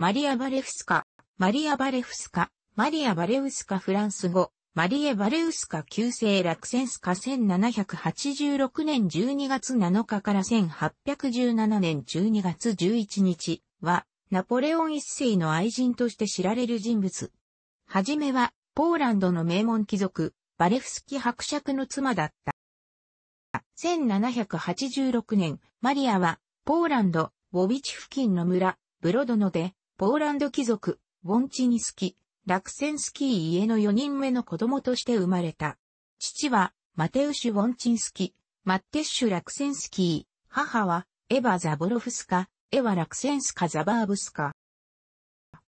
マリア・バレフスカ、マリア・バレフスカ、マリア・バレウスカフランス語、マリエ・バレウスカ旧姓ラクセンスカ1786年12月7日から1817年12月11日は、ナポレオン一世の愛人として知られる人物。はじめは、ポーランドの名門貴族、バレフスキ伯爵の妻だった。1786年、マリアは、ポーランド、ウォビチ付近の村、ブロドノで、ポーランド貴族、ボンチニスキ、ラクセンスキー家の4人目の子供として生まれた。父は、マテウシュ・ボンチンスキ、マッテッシュ・ラクセンスキー、母は、エヴァ・ザボロフスカ、エヴァ・ラクセンスカ・ザバーブスカ。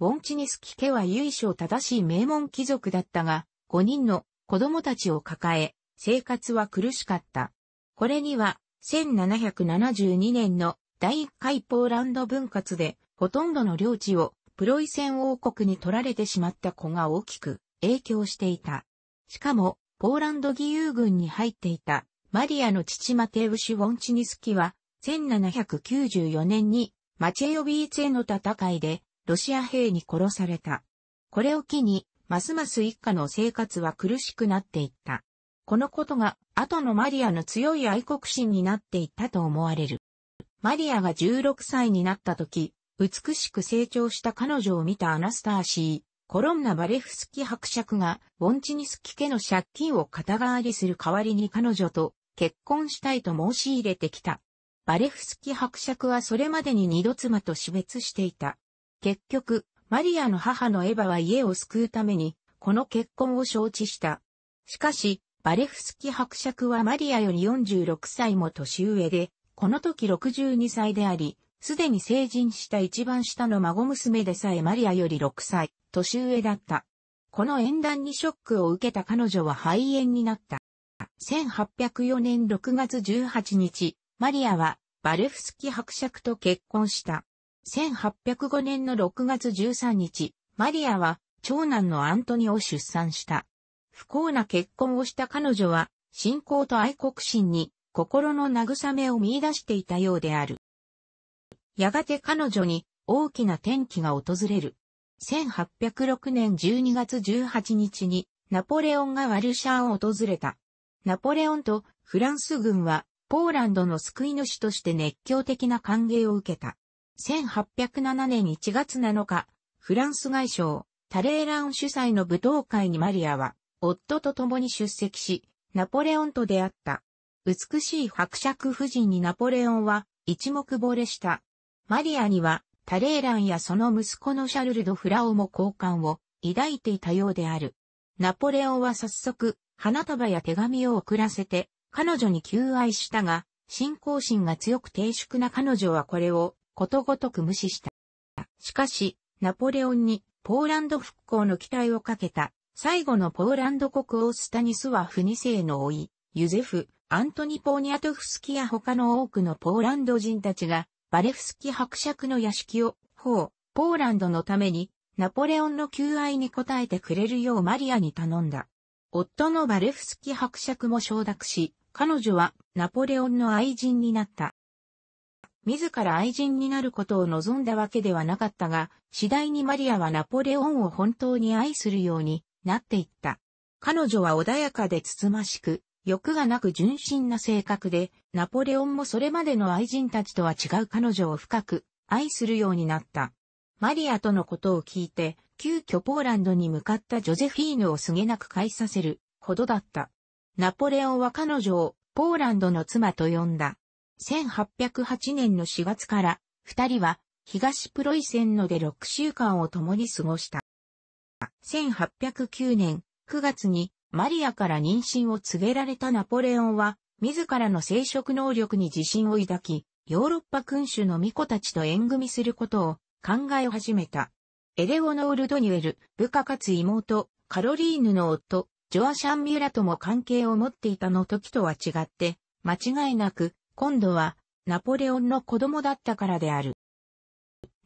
ボンチニスキ家は由緒正しい名門貴族だったが、5人の子供たちを抱え、生活は苦しかった。これには、1772年の第1回ポーランド分割でほとんどの領地をプロイセン王国に取られてしまった子が大きく影響していた。しかも、ポーランド義勇軍に入っていたマリアの父マテウシュ・ウォンチニスキは、1794年にマチェヨビーツへの戦いでロシア兵に殺された。これを機に、ますます一家の生活は苦しくなっていった。このことが後のマリアの強い愛国心になっていったと思われる。マリアが16歳になった時、美しく成長した彼女を見たアナスターシー、コロンナ・バレフスキ伯爵が、ウォンチニスキ家の借金を肩代わりする代わりに彼女と結婚したいと申し入れてきた。バレフスキ伯爵はそれまでに二度妻と死別していた。結局、マリアの母のエヴァは家を救うために、この結婚を承知した。しかし、バレフスキ伯爵はマリアより46歳も年上で、この時62歳であり、すでに成人した一番下の孫娘でさえマリアより6歳、年上だった。この縁談にショックを受けた彼女は肺炎になった。1804年6月18日、マリアはバルフスキ伯爵と結婚した。1805年の6月13日、マリアは長男のアントニを出産した。不幸な結婚をした彼女は、信仰と愛国心に心の慰めを見出していたようである。やがて彼女に大きな転機が訪れる。1806年12月18日にナポレオンがワルシャーを訪れた。ナポレオンとフランス軍はポーランドの救い主として熱狂的な歓迎を受けた。1807年1月7日、フランス外相、タレーラン主催の舞踏会にマリアは、夫と共に出席し、ナポレオンと出会った。美しい伯爵夫人にナポレオンは一目惚れした。マリアには、タレーランやその息子のシャルルド・フラオも好感を抱いていたようである。ナポレオンは早速、花束や手紙を送らせて、彼女に求愛したが、信仰心が強く低粛な彼女はこれをことごとく無視した。しかし、ナポレオンにポーランド復興の期待をかけた、最後のポーランド国王スタニスワフ2世の老い、ユゼフ、アントニポーニアトフスキや他の多くのポーランド人たちがバレフスキ伯爵の屋敷を、う、ポーランドのために、ナポレオンの求愛に応えてくれるようマリアに頼んだ。夫のバレフスキ伯爵も承諾し、彼女はナポレオンの愛人になった。自ら愛人になることを望んだわけではなかったが、次第にマリアはナポレオンを本当に愛するようになっていった。彼女は穏やかでつつましく、欲がなく純真な性格で、ナポレオンもそれまでの愛人たちとは違う彼女を深く愛するようになった。マリアとのことを聞いて、急遽ポーランドに向かったジョゼフィーヌをすげなく返させるほどだった。ナポレオンは彼女をポーランドの妻と呼んだ。1808年の4月から二人は東プロイセンので6週間を共に過ごした。1809年9月にマリアから妊娠を告げられたナポレオンは、自らの生殖能力に自信を抱き、ヨーロッパ君主の巫女たちと縁組することを考え始めた。エレオノール・ドニュエル、部下かつ妹、カロリーヌの夫、ジョアシャン・ミュラとも関係を持っていたの時とは違って、間違いなく、今度は、ナポレオンの子供だったからである。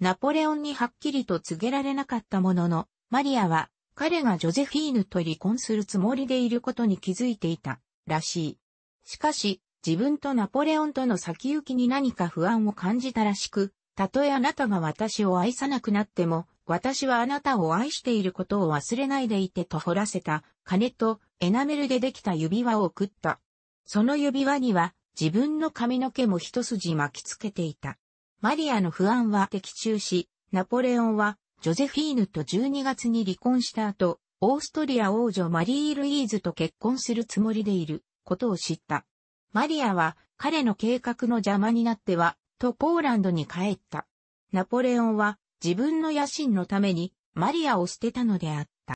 ナポレオンにはっきりと告げられなかったものの、マリアは彼がジョゼフィーヌと離婚するつもりでいることに気づいていた、らしい。しかし、自分とナポレオンとの先行きに何か不安を感じたらしく、たとえあなたが私を愛さなくなっても、私はあなたを愛していることを忘れないでいてと掘らせた、金とエナメルでできた指輪を送った。その指輪には、自分の髪の毛も一筋巻きつけていた。マリアの不安は的中し、ナポレオンはジョゼフィーヌと12月に離婚した後、オーストリア王女マリー・ルイーズと結婚するつもりでいることを知った。マリアは彼の計画の邪魔になっては、とポーランドに帰った。ナポレオンは自分の野心のためにマリアを捨てたのであった。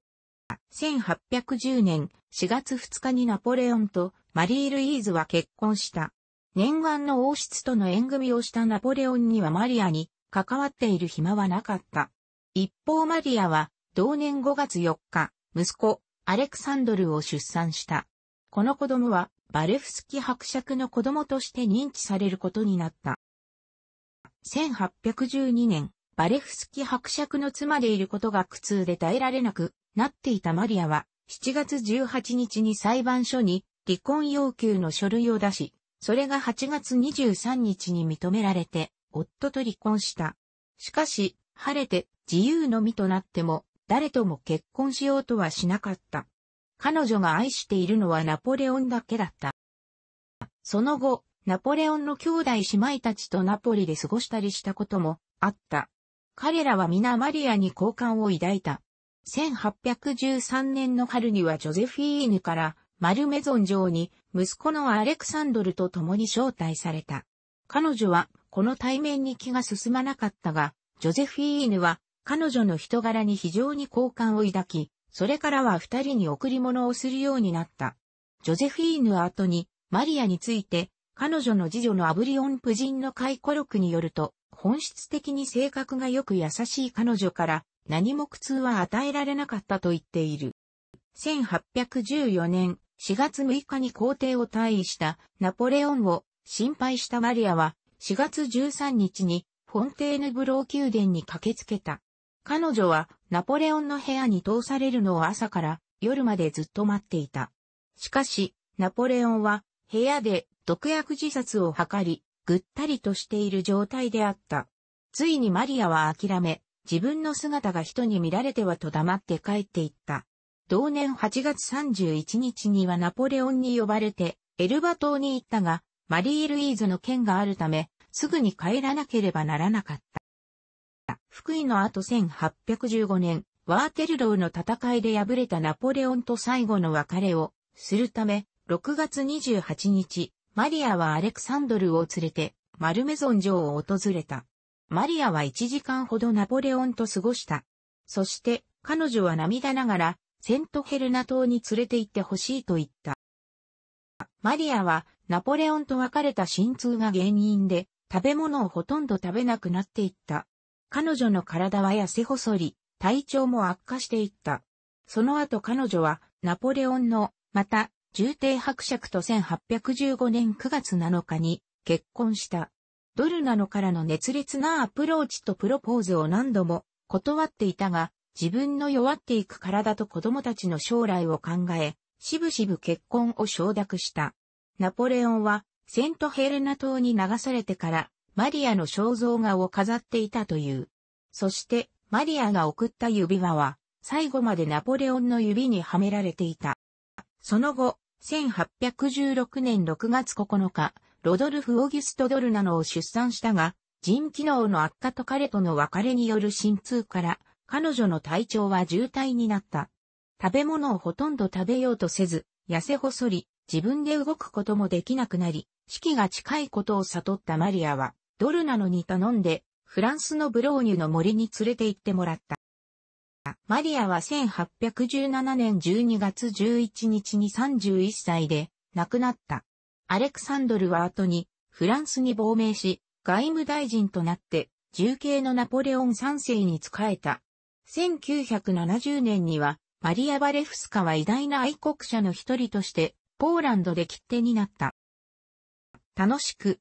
1810年4月2日にナポレオンとマリー・ルイーズは結婚した。念願の王室との縁組をしたナポレオンにはマリアに関わっている暇はなかった。一方マリアは、同年5月4日、息子、アレクサンドルを出産した。この子供は、バレフスキ伯爵の子供として認知されることになった。1812年、バレフスキ伯爵の妻でいることが苦痛で耐えられなくなっていたマリアは、7月18日に裁判所に離婚要求の書類を出し、それが8月23日に認められて、夫と離婚した。しかし、晴れて自由の身となっても、誰とも結婚しようとはしなかった。彼女が愛しているのはナポレオンだけだった。その後、ナポレオンの兄弟姉妹たちとナポリで過ごしたりしたこともあった。彼らは皆マリアに好感を抱いた。1813年の春にはジョゼフィーヌからマルメゾン城に息子のアレクサンドルと共に招待された。彼女はこの対面に気が進まなかったが、ジョゼフィーヌは彼女の人柄に非常に好感を抱き、それからは二人に贈り物をするようになった。ジョゼフィーヌは後にマリアについて、彼女の次女のアブリオン夫人の回顧録によると、本質的に性格がよく優しい彼女から何も苦痛は与えられなかったと言っている。1814年4月6日に皇帝を退位したナポレオンを心配したマリアは4月13日にフォンテーヌブロー宮殿に駆けつけた。彼女はナポレオンの部屋に通されるのを朝から夜までずっと待っていた。しかし、ナポレオンは部屋で毒薬自殺を図り、ぐったりとしている状態であった。ついにマリアは諦め、自分の姿が人に見られてはと黙って帰っていった。同年8月31日にはナポレオンに呼ばれて、エルバ島に行ったが、マリー・ルイーズの件があるため、すぐに帰らなければならなかった。福井の後1815年、ワーテルローの戦いで敗れたナポレオンと最後の別れをするため、6月28日、マリアはアレクサンドルを連れて、マルメゾン城を訪れた。マリアは1時間ほどナポレオンと過ごした。そして、彼女は涙ながら、セントヘルナ島に連れて行ってほしいと言った。マリアは、ナポレオンと別れた心痛が原因で、食べ物をほとんど食べなくなっていった。彼女の体は痩せ細り、体調も悪化していった。その後彼女は、ナポレオンの、また、重帝伯爵と1815年9月7日に、結婚した。ドルナノからの熱烈なアプローチとプロポーズを何度も断っていたが、自分の弱っていく体と子供たちの将来を考え、しぶしぶ結婚を承諾した。ナポレオンは、セントヘレナ島に流されてから、マリアの肖像画を飾っていたという。そして、マリアが送った指輪は、最後までナポレオンの指にはめられていた。その後、1816年6月9日、ロドルフ・オギュスト・ドルナノを出産したが、腎機能の悪化と彼との別れによる心痛から、彼女の体調は重体になった。食べ物をほとんど食べようとせず、痩せ細り、自分で動くこともできなくなり、死期が近いことを悟ったマリアは、ドルなのに頼んで、フランスのブローニュの森に連れて行ってもらった。マリアは1817年12月11日に31歳で亡くなった。アレクサンドルは後にフランスに亡命し、外務大臣となって重慶のナポレオン3世に仕えた。1970年にはマリア・バレフスカは偉大な愛国者の一人としてポーランドで切手になった。楽しく